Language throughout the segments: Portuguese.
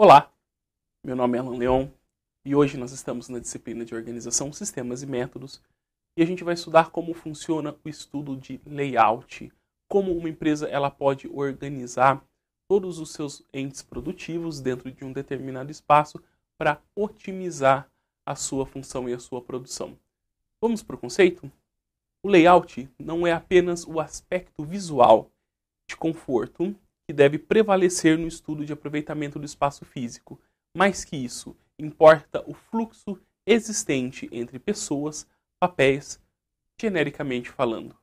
Olá, meu nome é Alan Leon e hoje nós estamos na disciplina de Organização, Sistemas e Métodos e a gente vai estudar como funciona o estudo de layout, como uma empresa ela pode organizar todos os seus entes produtivos dentro de um determinado espaço para otimizar a sua função e a sua produção. Vamos para o conceito? O layout não é apenas o aspecto visual de conforto que deve prevalecer no estudo de aproveitamento do espaço físico. Mais que isso, importa o fluxo existente entre pessoas, papéis, genericamente falando.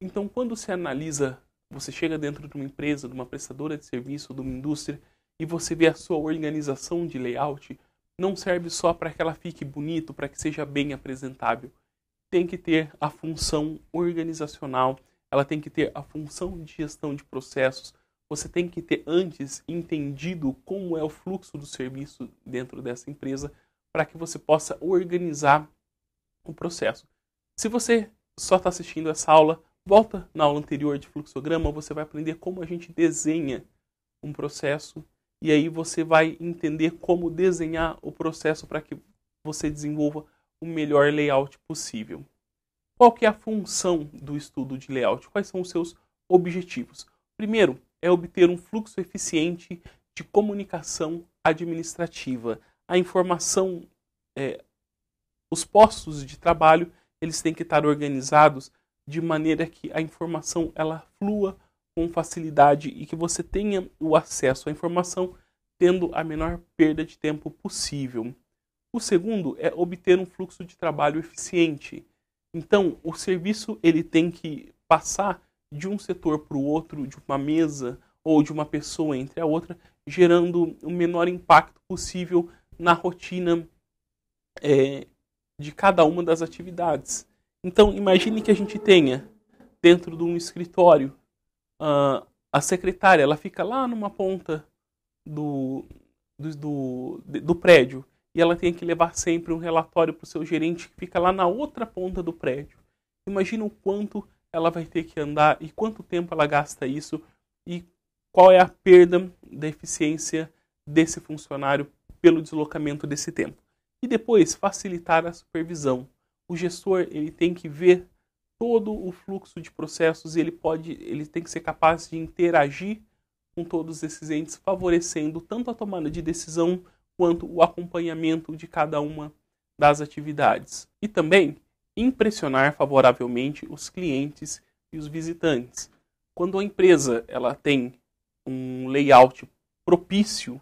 Então, quando se analisa, você chega dentro de uma empresa, de uma prestadora de serviço, de uma indústria, e você vê a sua organização de layout, não serve só para que ela fique bonito, para que seja bem apresentável. Tem que ter a função organizacional, ela tem que ter a função de gestão de processos, você tem que ter antes entendido como é o fluxo do serviço dentro dessa empresa para que você possa organizar o processo. Se você só está assistindo essa aula, volta na aula anterior de fluxograma, você vai aprender como a gente desenha um processo e aí você vai entender como desenhar o processo para que você desenvolva o melhor layout possível. Qual que é a função do estudo de layout? Quais são os seus objetivos? Primeiro, é obter um fluxo eficiente de comunicação administrativa. A informação, é, os postos de trabalho, eles têm que estar organizados de maneira que a informação ela flua com facilidade e que você tenha o acesso à informação tendo a menor perda de tempo possível. O segundo é obter um fluxo de trabalho eficiente. Então, o serviço ele tem que passar de um setor para o outro, de uma mesa ou de uma pessoa entre a outra, gerando o menor impacto possível na rotina é, de cada uma das atividades. Então, imagine que a gente tenha dentro de um escritório uh, a secretária, ela fica lá numa ponta do, do, do, do prédio e ela tem que levar sempre um relatório para o seu gerente que fica lá na outra ponta do prédio. Imagina o quanto ela vai ter que andar e quanto tempo ela gasta isso e qual é a perda da eficiência desse funcionário pelo deslocamento desse tempo. E depois, facilitar a supervisão. O gestor ele tem que ver todo o fluxo de processos e ele pode, ele tem que ser capaz de interagir com todos esses entes, favorecendo tanto a tomada de decisão quanto o acompanhamento de cada uma das atividades. E também impressionar favoravelmente os clientes e os visitantes. Quando a empresa ela tem um layout propício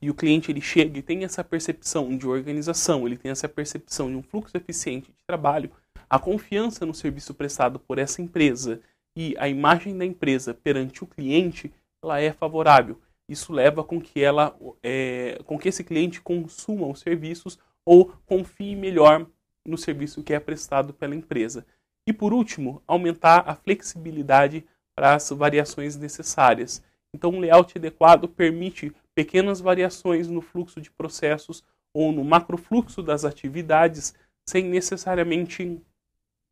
e o cliente ele chega e tem essa percepção de organização, ele tem essa percepção de um fluxo eficiente de trabalho, a confiança no serviço prestado por essa empresa e a imagem da empresa perante o cliente, ela é favorável. Isso leva com que ela, é, com que esse cliente consuma os serviços ou confie melhor no serviço que é prestado pela empresa. E por último, aumentar a flexibilidade para as variações necessárias. Então, um layout adequado permite pequenas variações no fluxo de processos ou no macrofluxo das atividades sem necessariamente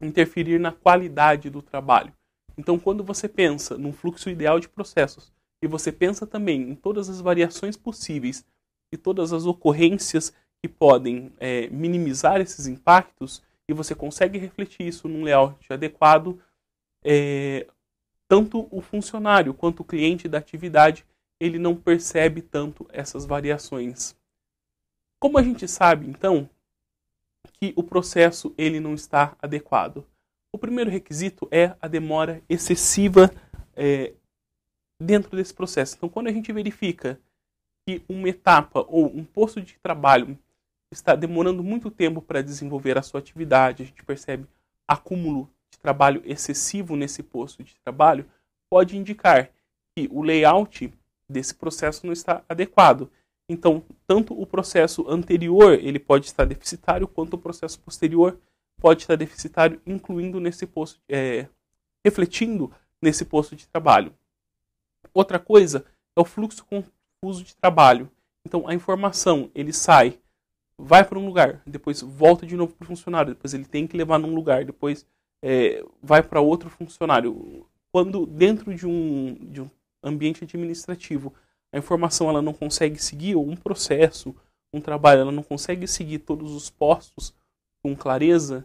interferir na qualidade do trabalho. Então, quando você pensa num fluxo ideal de processos e você pensa também em todas as variações possíveis e todas as ocorrências que podem é, minimizar esses impactos e você consegue refletir isso num layout adequado, é, tanto o funcionário quanto o cliente da atividade ele não percebe tanto essas variações. Como a gente sabe, então, que o processo ele não está adequado? O primeiro requisito é a demora excessiva é, dentro desse processo. Então, quando a gente verifica que uma etapa ou um posto de trabalho está demorando muito tempo para desenvolver a sua atividade, a gente percebe acúmulo de trabalho excessivo nesse posto de trabalho, pode indicar que o layout desse processo não está adequado. Então, tanto o processo anterior ele pode estar deficitário, quanto o processo posterior pode estar deficitário, incluindo nesse posto, é, refletindo nesse posto de trabalho. Outra coisa é o fluxo confuso de trabalho. Então, a informação ele sai vai para um lugar, depois volta de novo para o funcionário, depois ele tem que levar num lugar, depois é, vai para outro funcionário. Quando dentro de um, de um ambiente administrativo a informação ela não consegue seguir ou um processo, um trabalho, ela não consegue seguir todos os postos com clareza,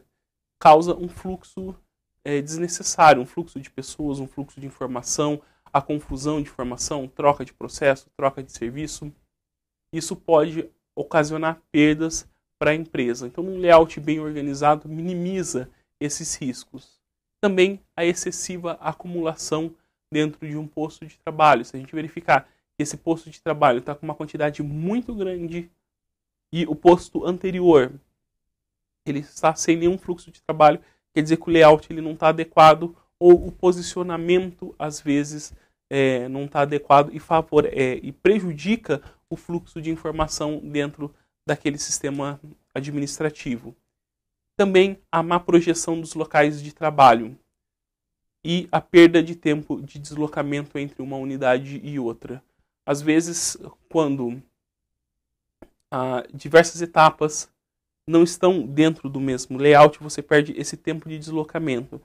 causa um fluxo é, desnecessário, um fluxo de pessoas, um fluxo de informação, a confusão de informação, troca de processo, troca de serviço. Isso pode ocasionar perdas para a empresa. Então, um layout bem organizado minimiza esses riscos. Também a excessiva acumulação dentro de um posto de trabalho. Se a gente verificar que esse posto de trabalho está com uma quantidade muito grande e o posto anterior ele está sem nenhum fluxo de trabalho, quer dizer que o layout ele não está adequado ou o posicionamento às vezes é, não está adequado e, favor, é, e prejudica o fluxo de informação dentro daquele sistema administrativo. Também a má projeção dos locais de trabalho e a perda de tempo de deslocamento entre uma unidade e outra. Às vezes, quando ah, diversas etapas não estão dentro do mesmo layout, você perde esse tempo de deslocamento.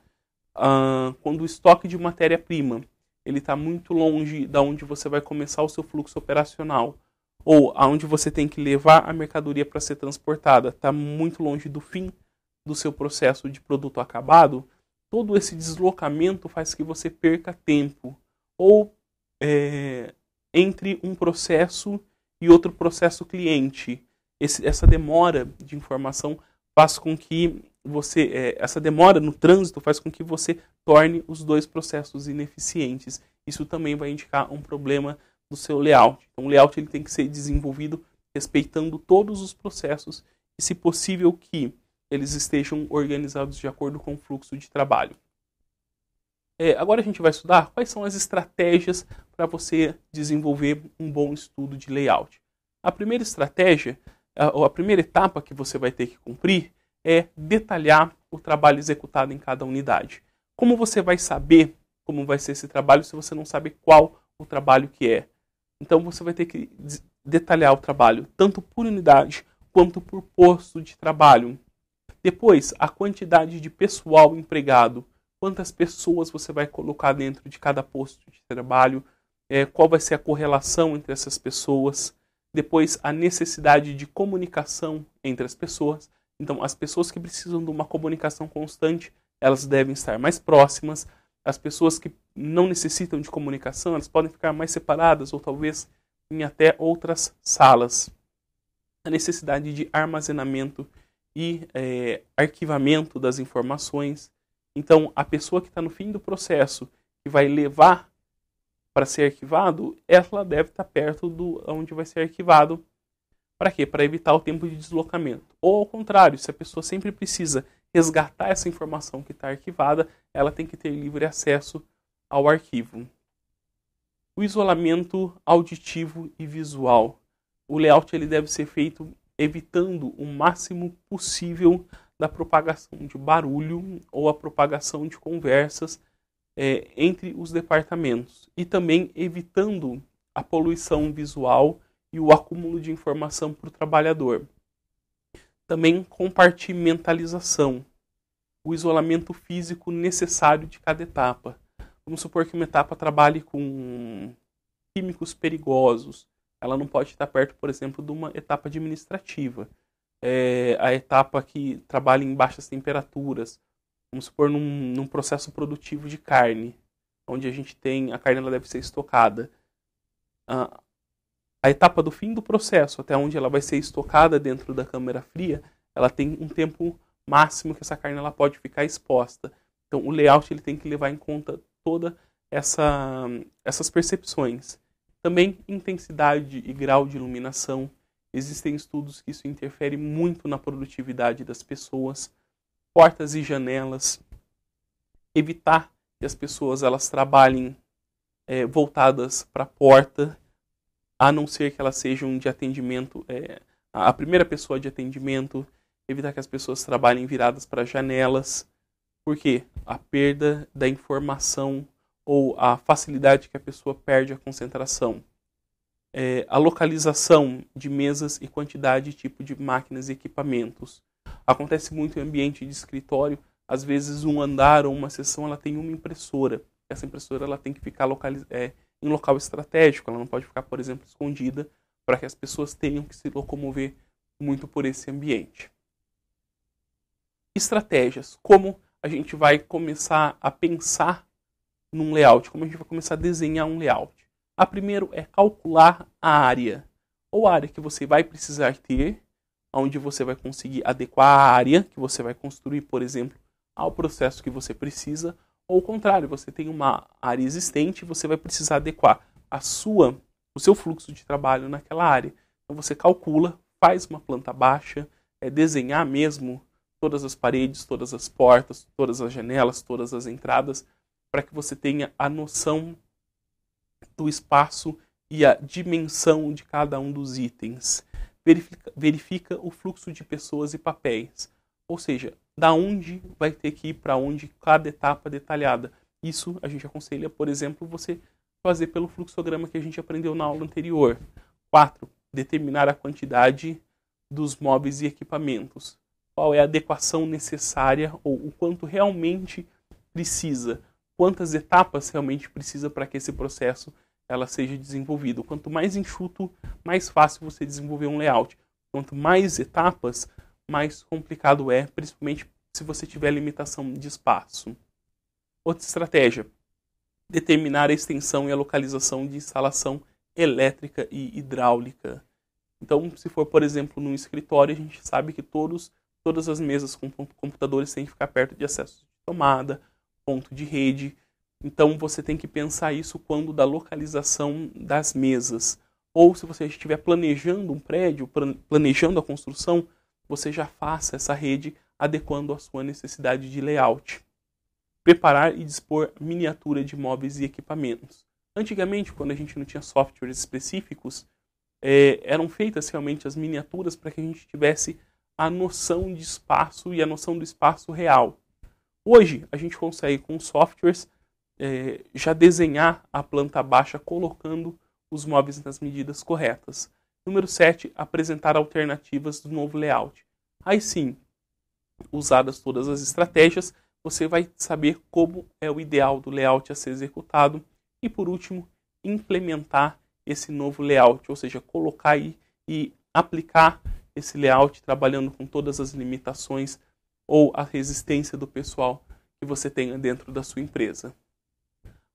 Ah, quando o estoque de matéria-prima ele está muito longe da onde você vai começar o seu fluxo operacional, ou aonde você tem que levar a mercadoria para ser transportada está muito longe do fim do seu processo de produto acabado, todo esse deslocamento faz que você perca tempo ou é, entre um processo e outro processo cliente. Esse, essa demora de informação faz com que você é, essa demora no trânsito faz com que você torne os dois processos ineficientes. Isso também vai indicar um problema do seu layout. Então, o layout ele tem que ser desenvolvido respeitando todos os processos e, se possível, que eles estejam organizados de acordo com o fluxo de trabalho. É, agora a gente vai estudar quais são as estratégias para você desenvolver um bom estudo de layout. A primeira estratégia, ou a, a primeira etapa que você vai ter que cumprir, é detalhar o trabalho executado em cada unidade. Como você vai saber como vai ser esse trabalho se você não sabe qual o trabalho que é? Então você vai ter que detalhar o trabalho tanto por unidade quanto por posto de trabalho. Depois, a quantidade de pessoal empregado, quantas pessoas você vai colocar dentro de cada posto de trabalho, é, qual vai ser a correlação entre essas pessoas. Depois, a necessidade de comunicação entre as pessoas. Então, as pessoas que precisam de uma comunicação constante, elas devem estar mais próximas as pessoas que não necessitam de comunicação, elas podem ficar mais separadas ou talvez em até outras salas. A necessidade de armazenamento e é, arquivamento das informações. Então, a pessoa que está no fim do processo, e vai levar para ser arquivado, ela deve estar tá perto do onde vai ser arquivado. Para quê? Para evitar o tempo de deslocamento. Ou ao contrário, se a pessoa sempre precisa resgatar essa informação que está arquivada, ela tem que ter livre acesso ao arquivo. O isolamento auditivo e visual. O layout ele deve ser feito evitando o máximo possível da propagação de barulho ou a propagação de conversas é, entre os departamentos e também evitando a poluição visual e o acúmulo de informação para o trabalhador também compartimentalização, o isolamento físico necessário de cada etapa. Vamos supor que uma etapa trabalhe com químicos perigosos, ela não pode estar perto, por exemplo, de uma etapa administrativa. É, a etapa que trabalha em baixas temperaturas, vamos supor, num, num, processo produtivo de carne, onde a gente tem a carne ela deve ser estocada. Ah, a etapa do fim do processo, até onde ela vai ser estocada dentro da câmara fria, ela tem um tempo máximo que essa carne ela pode ficar exposta. Então, o layout ele tem que levar em conta toda essa, essas percepções. Também intensidade e grau de iluminação. Existem estudos que isso interfere muito na produtividade das pessoas. Portas e janelas. Evitar que as pessoas elas trabalhem é, voltadas para a porta a não ser que elas sejam de atendimento, é, a primeira pessoa de atendimento, evitar que as pessoas trabalhem viradas para janelas, porque a perda da informação ou a facilidade que a pessoa perde a concentração. É, a localização de mesas e quantidade e tipo de máquinas e equipamentos. Acontece muito em ambiente de escritório, às vezes um andar ou uma sessão ela tem uma impressora. Essa impressora ela tem que ficar localizada. É, em local estratégico, ela não pode ficar, por exemplo, escondida para que as pessoas tenham que se locomover muito por esse ambiente. Estratégias, como a gente vai começar a pensar num layout, como a gente vai começar a desenhar um layout. A primeiro é calcular a área, ou a área que você vai precisar ter, onde você vai conseguir adequar a área que você vai construir, por exemplo, ao processo que você precisa, ou o contrário, você tem uma área existente e você vai precisar adequar a sua, o seu fluxo de trabalho naquela área. Então você calcula, faz uma planta baixa, é desenhar mesmo todas as paredes, todas as portas, todas as janelas, todas as entradas, para que você tenha a noção do espaço e a dimensão de cada um dos itens. Verifica, verifica o fluxo de pessoas e papéis. Ou seja, da onde vai ter que ir para onde cada etapa detalhada. Isso a gente aconselha, por exemplo, você fazer pelo fluxograma que a gente aprendeu na aula anterior. 4. Determinar a quantidade dos móveis e equipamentos. Qual é a adequação necessária ou o quanto realmente precisa? Quantas etapas realmente precisa para que esse processo ela seja desenvolvido? Quanto mais enxuto, mais fácil você desenvolver um layout. Quanto mais etapas, mais complicado é, principalmente se você tiver limitação de espaço. Outra estratégia: determinar a extensão e a localização de instalação elétrica e hidráulica. Então, se for, por exemplo, num escritório, a gente sabe que todos, todas as mesas com computadores têm que ficar perto de acesso de tomada, ponto de rede. Então, você tem que pensar isso quando da localização das mesas. Ou se você estiver planejando um prédio, planejando a construção, você já faça essa rede adequando à sua necessidade de layout. Preparar e dispor miniatura de móveis e equipamentos. Antigamente, quando a gente não tinha softwares específicos, é, eram feitas realmente as miniaturas para que a gente tivesse a noção de espaço e a noção do espaço real. Hoje, a gente consegue, com softwares, é, já desenhar a planta baixa colocando os móveis nas medidas corretas. Número 7, apresentar alternativas do novo layout. Aí sim, usadas todas as estratégias, você vai saber como é o ideal do layout a ser executado. E por último, implementar esse novo layout, ou seja, colocar e, e aplicar esse layout trabalhando com todas as limitações ou a resistência do pessoal que você tenha dentro da sua empresa.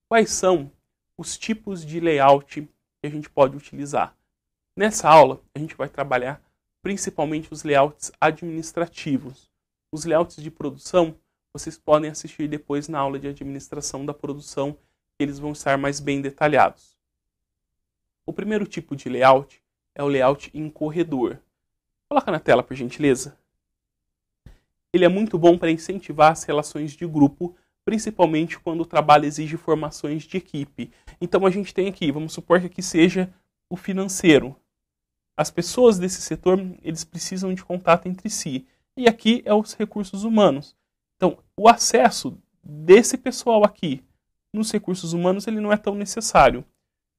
Quais são os tipos de layout que a gente pode utilizar? Nessa aula, a gente vai trabalhar principalmente os layouts administrativos. Os layouts de produção, vocês podem assistir depois na aula de administração da produção, eles vão estar mais bem detalhados. O primeiro tipo de layout é o layout em corredor. Coloca na tela, por gentileza. Ele é muito bom para incentivar as relações de grupo, principalmente quando o trabalho exige formações de equipe. Então a gente tem aqui, vamos supor que aqui seja o financeiro. As pessoas desse setor, eles precisam de contato entre si. E aqui é os recursos humanos. Então, o acesso desse pessoal aqui nos recursos humanos, ele não é tão necessário.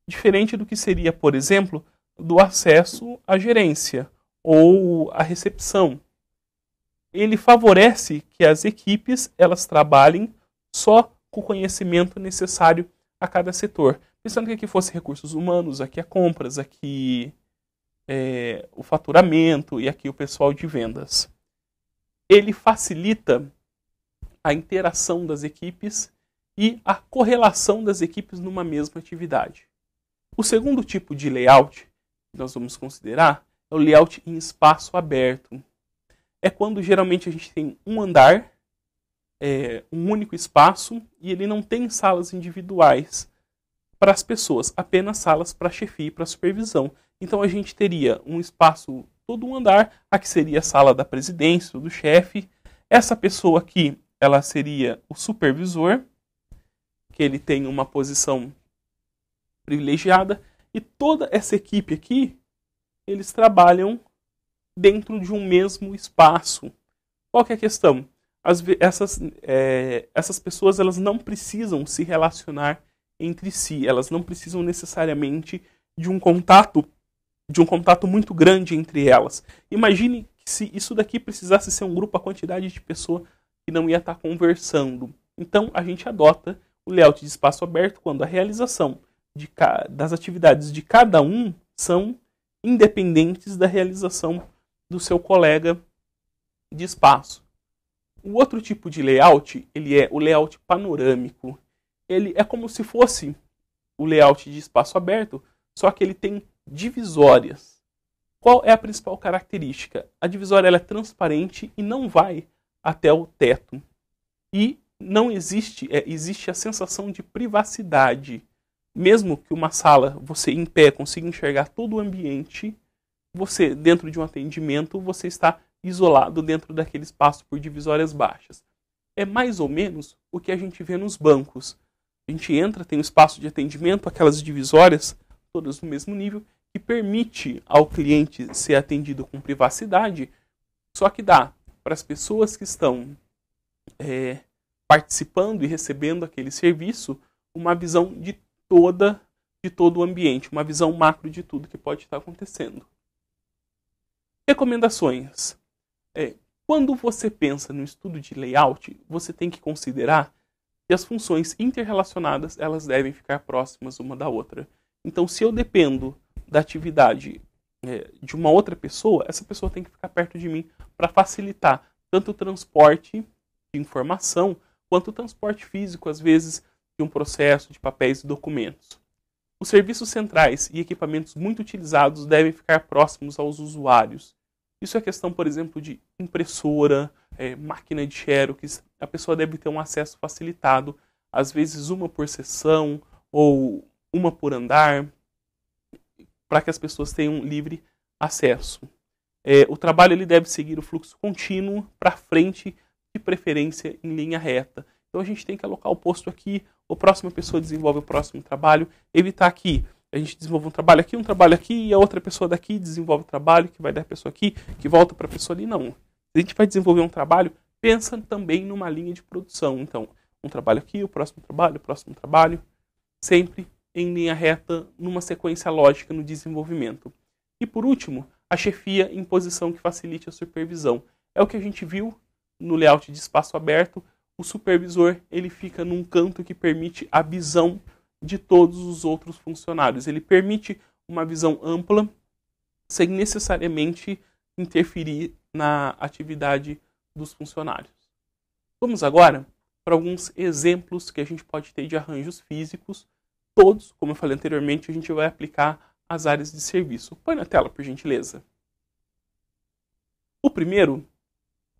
Diferente do que seria, por exemplo, do acesso à gerência ou à recepção. Ele favorece que as equipes elas trabalhem só com o conhecimento necessário a cada setor. Pensando que aqui fosse recursos humanos, aqui é compras, aqui é, o faturamento e aqui o pessoal de vendas. Ele facilita a interação das equipes e a correlação das equipes numa mesma atividade. O segundo tipo de layout que nós vamos considerar é o layout em espaço aberto. É quando geralmente a gente tem um andar, é, um único espaço e ele não tem salas individuais para as pessoas, apenas salas para chefia e para supervisão. Então a gente teria um espaço, todo um andar, aqui seria a sala da presidência, do chefe. Essa pessoa aqui, ela seria o supervisor, que ele tem uma posição privilegiada. E toda essa equipe aqui, eles trabalham dentro de um mesmo espaço. Qual que é a questão? As, essas, é, essas pessoas elas não precisam se relacionar entre si, elas não precisam necessariamente de um contato de um contato muito grande entre elas. Imagine que se isso daqui precisasse ser um grupo, a quantidade de pessoa que não ia estar conversando. Então a gente adota o layout de espaço aberto quando a realização de, das atividades de cada um são independentes da realização do seu colega de espaço. O outro tipo de layout, ele é o layout panorâmico. Ele é como se fosse o layout de espaço aberto, só que ele tem divisórias. Qual é a principal característica? A divisória é transparente e não vai até o teto. E não existe, é, existe a sensação de privacidade. Mesmo que uma sala, você em pé, consiga enxergar todo o ambiente, você, dentro de um atendimento, você está isolado dentro daquele espaço por divisórias baixas. É mais ou menos o que a gente vê nos bancos. A gente entra, tem um espaço de atendimento, aquelas divisórias todas no mesmo nível, que permite ao cliente ser atendido com privacidade, só que dá para as pessoas que estão é, participando e recebendo aquele serviço uma visão de toda de todo o ambiente, uma visão macro de tudo que pode estar acontecendo. Recomendações. É, quando você pensa no estudo de layout, você tem que considerar que as funções interrelacionadas elas devem ficar próximas uma da outra. Então, se eu dependo da atividade é, de uma outra pessoa, essa pessoa tem que ficar perto de mim para facilitar tanto o transporte de informação quanto o transporte físico, às vezes, de um processo de papéis e documentos. Os serviços centrais e equipamentos muito utilizados devem ficar próximos aos usuários. Isso é questão, por exemplo, de impressora, é, máquina de xerox. A pessoa deve ter um acesso facilitado, às vezes uma por sessão ou uma por andar, para que as pessoas tenham livre acesso. É, o trabalho ele deve seguir o fluxo contínuo para frente, de preferência em linha reta. Então a gente tem que alocar o posto aqui, a próxima pessoa desenvolve o próximo trabalho, evitar que a gente desenvolva um trabalho aqui, um trabalho aqui, e a outra pessoa daqui desenvolve o trabalho, que vai dar a pessoa aqui, que volta para a pessoa ali. Não. Se a gente vai desenvolver um trabalho, pensa também numa linha de produção. Então, um trabalho aqui, o próximo trabalho, o próximo trabalho, sempre em linha reta numa sequência lógica no desenvolvimento. E por último, a chefia em posição que facilite a supervisão. É o que a gente viu no layout de espaço aberto, o supervisor ele fica num canto que permite a visão de todos os outros funcionários. Ele permite uma visão ampla sem necessariamente interferir na atividade dos funcionários. Vamos agora para alguns exemplos que a gente pode ter de arranjos físicos todos, como eu falei anteriormente, a gente vai aplicar as áreas de serviço. Põe na tela, por gentileza. O primeiro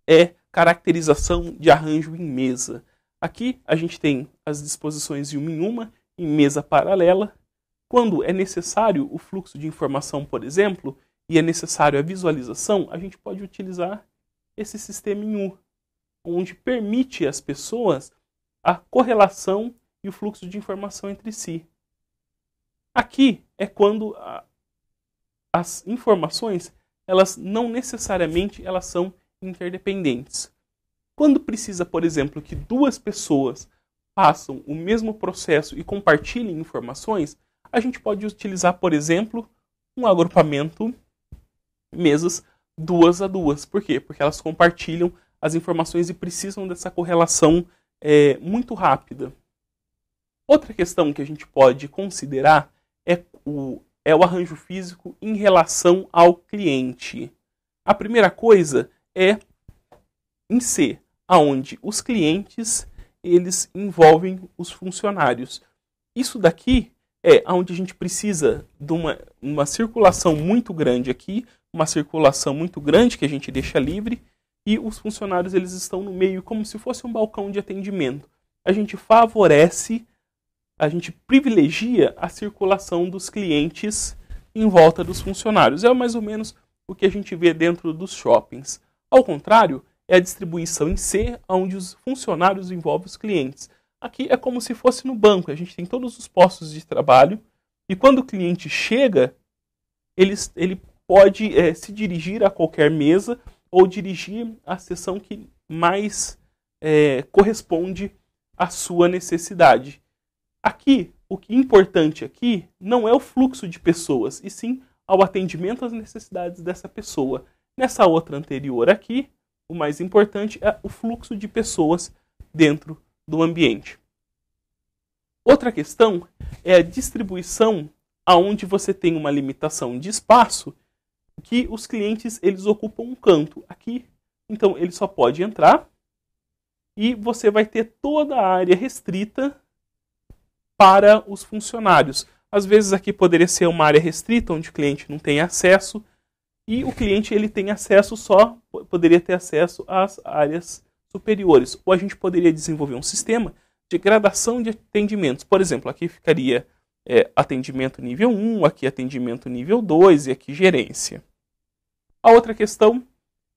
é caracterização de arranjo em mesa. Aqui a gente tem as disposições de uma em uma, em mesa paralela. Quando é necessário o fluxo de informação, por exemplo, e é necessário a visualização, a gente pode utilizar esse sistema em U, onde permite às pessoas a correlação e o fluxo de informação entre si. Aqui é quando a, as informações elas não necessariamente elas são interdependentes. Quando precisa, por exemplo, que duas pessoas façam o mesmo processo e compartilhem informações, a gente pode utilizar, por exemplo, um agrupamento mesas duas a duas. Por quê? Porque elas compartilham as informações e precisam dessa correlação é, muito rápida. Outra questão que a gente pode considerar é o, é o arranjo físico em relação ao cliente. A primeira coisa é em C, aonde os clientes eles envolvem os funcionários. Isso daqui é onde a gente precisa de uma, uma circulação muito grande aqui, uma circulação muito grande que a gente deixa livre e os funcionários eles estão no meio como se fosse um balcão de atendimento. A gente favorece a gente privilegia a circulação dos clientes em volta dos funcionários. É mais ou menos o que a gente vê dentro dos shoppings. Ao contrário, é a distribuição em C, onde os funcionários envolvem os clientes. Aqui é como se fosse no banco, a gente tem todos os postos de trabalho e quando o cliente chega, ele, ele pode é, se dirigir a qualquer mesa ou dirigir a seção que mais é, corresponde à sua necessidade. Aqui, o que é importante aqui não é o fluxo de pessoas, e sim ao atendimento às necessidades dessa pessoa. Nessa outra anterior aqui, o mais importante é o fluxo de pessoas dentro do ambiente. Outra questão é a distribuição aonde você tem uma limitação de espaço que os clientes eles ocupam um canto aqui, então ele só pode entrar e você vai ter toda a área restrita para os funcionários. Às vezes aqui poderia ser uma área restrita onde o cliente não tem acesso e o cliente ele tem acesso só poderia ter acesso às áreas superiores. Ou a gente poderia desenvolver um sistema de gradação de atendimentos. Por exemplo, aqui ficaria é, atendimento nível 1, aqui atendimento nível 2 e aqui gerência. A outra questão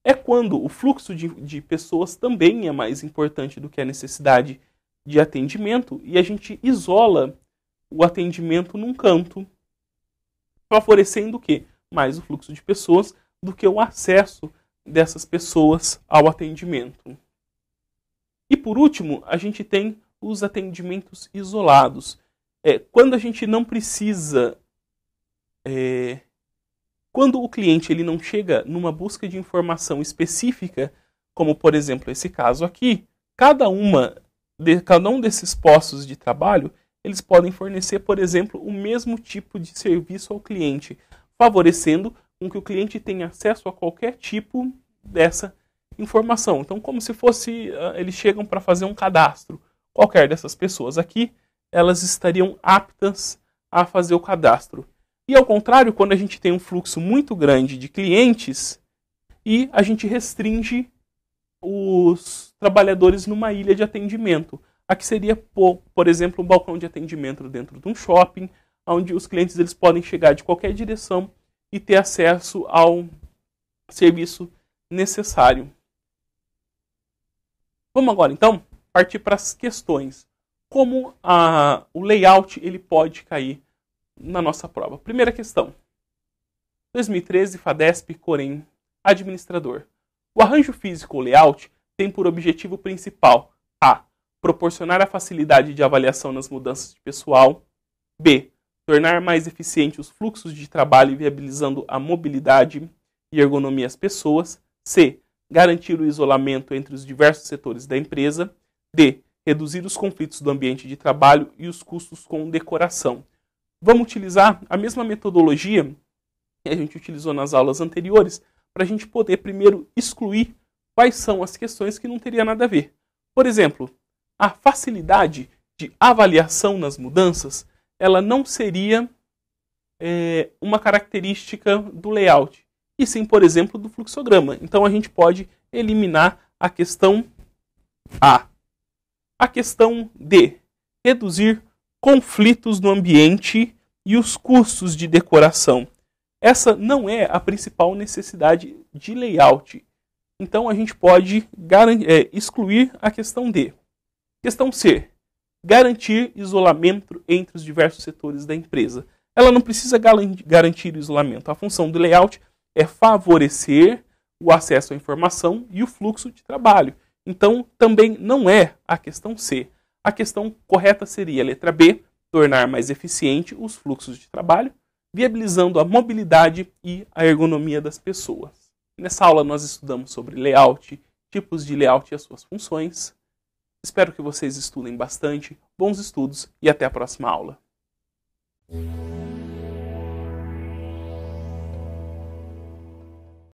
é quando o fluxo de, de pessoas também é mais importante do que a necessidade de de atendimento e a gente isola o atendimento num canto, favorecendo o quê? Mais o fluxo de pessoas do que o acesso dessas pessoas ao atendimento. E por último, a gente tem os atendimentos isolados. É, quando a gente não precisa. É, quando o cliente ele não chega numa busca de informação específica, como por exemplo esse caso aqui, cada uma de cada um desses postos de trabalho, eles podem fornecer, por exemplo, o mesmo tipo de serviço ao cliente, favorecendo com que o cliente tenha acesso a qualquer tipo dessa informação. Então, como se fosse, ah, eles chegam para fazer um cadastro. Qualquer dessas pessoas aqui, elas estariam aptas a fazer o cadastro. E ao contrário, quando a gente tem um fluxo muito grande de clientes e a gente restringe os trabalhadores numa ilha de atendimento. A que seria, por exemplo, um balcão de atendimento dentro de um shopping, onde os clientes eles podem chegar de qualquer direção e ter acesso ao serviço necessário. Vamos agora, então, partir para as questões. Como a, o layout ele pode cair na nossa prova? Primeira questão. 2013, FADESP, Corém, administrador. O arranjo físico ou layout tem por objetivo principal a. proporcionar a facilidade de avaliação nas mudanças de pessoal, b. tornar mais eficiente os fluxos de trabalho viabilizando a mobilidade e ergonomia às pessoas, c. garantir o isolamento entre os diversos setores da empresa, d. reduzir os conflitos do ambiente de trabalho e os custos com decoração. Vamos utilizar a mesma metodologia que a gente utilizou nas aulas anteriores, para a gente poder primeiro excluir quais são as questões que não teria nada a ver. Por exemplo, a facilidade de avaliação nas mudanças, ela não seria é, uma característica do layout, e sim, por exemplo, do fluxograma. Então a gente pode eliminar a questão A. A questão D, reduzir conflitos no ambiente e os custos de decoração. Essa não é a principal necessidade de layout. Então a gente pode é, excluir a questão D. Questão C: garantir isolamento entre os diversos setores da empresa. Ela não precisa garantir o isolamento. A função do layout é favorecer o acesso à informação e o fluxo de trabalho. Então, também não é a questão C. A questão correta seria a letra B, tornar mais eficiente os fluxos de trabalho, viabilizando a mobilidade e a ergonomia das pessoas. Nessa aula nós estudamos sobre layout, tipos de layout e as suas funções. Espero que vocês estudem bastante, bons estudos e até a próxima aula.